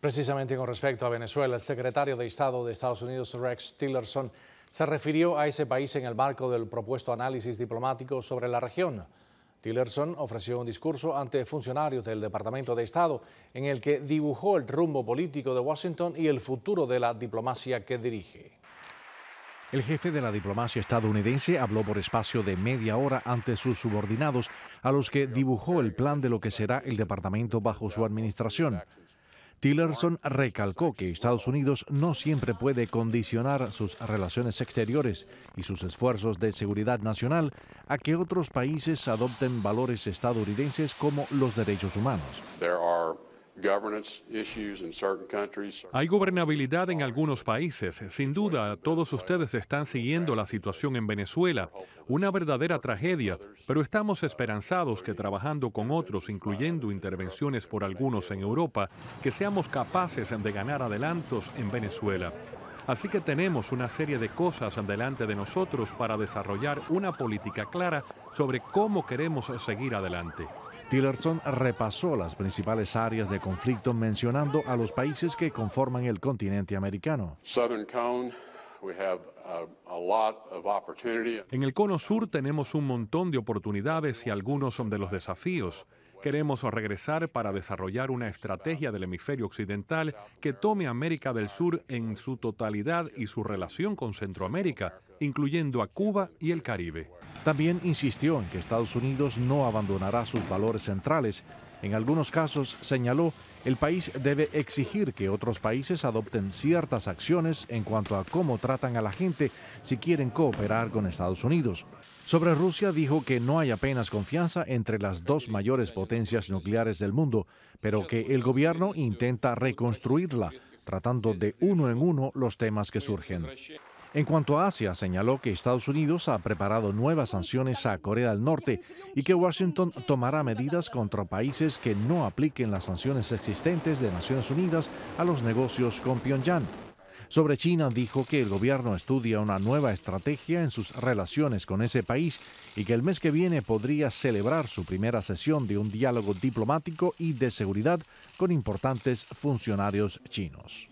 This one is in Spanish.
Precisamente con respecto a Venezuela, el secretario de Estado de Estados Unidos, Rex Tillerson, se refirió a ese país en el marco del propuesto análisis diplomático sobre la región. Tillerson ofreció un discurso ante funcionarios del Departamento de Estado en el que dibujó el rumbo político de Washington y el futuro de la diplomacia que dirige. El jefe de la diplomacia estadounidense habló por espacio de media hora ante sus subordinados, a los que dibujó el plan de lo que será el departamento bajo su administración. Tillerson recalcó que Estados Unidos no siempre puede condicionar sus relaciones exteriores y sus esfuerzos de seguridad nacional a que otros países adopten valores estadounidenses como los derechos humanos. Hay gobernabilidad en algunos países. Sin duda, todos ustedes están siguiendo la situación en Venezuela, una verdadera tragedia, pero estamos esperanzados que trabajando con otros, incluyendo intervenciones por algunos en Europa, que seamos capaces de ganar adelantos en Venezuela. Así que tenemos una serie de cosas delante de nosotros para desarrollar una política clara sobre cómo queremos seguir adelante. Tillerson repasó las principales áreas de conflicto mencionando a los países que conforman el continente americano. En el cono sur tenemos un montón de oportunidades y algunos son de los desafíos. Queremos regresar para desarrollar una estrategia del hemisferio occidental que tome a América del Sur en su totalidad y su relación con Centroamérica, incluyendo a Cuba y el Caribe. También insistió en que Estados Unidos no abandonará sus valores centrales en algunos casos, señaló, el país debe exigir que otros países adopten ciertas acciones en cuanto a cómo tratan a la gente si quieren cooperar con Estados Unidos. Sobre Rusia dijo que no hay apenas confianza entre las dos mayores potencias nucleares del mundo, pero que el gobierno intenta reconstruirla, tratando de uno en uno los temas que surgen. En cuanto a Asia, señaló que Estados Unidos ha preparado nuevas sanciones a Corea del Norte y que Washington tomará medidas contra países que no apliquen las sanciones existentes de Naciones Unidas a los negocios con Pyongyang. Sobre China dijo que el gobierno estudia una nueva estrategia en sus relaciones con ese país y que el mes que viene podría celebrar su primera sesión de un diálogo diplomático y de seguridad con importantes funcionarios chinos.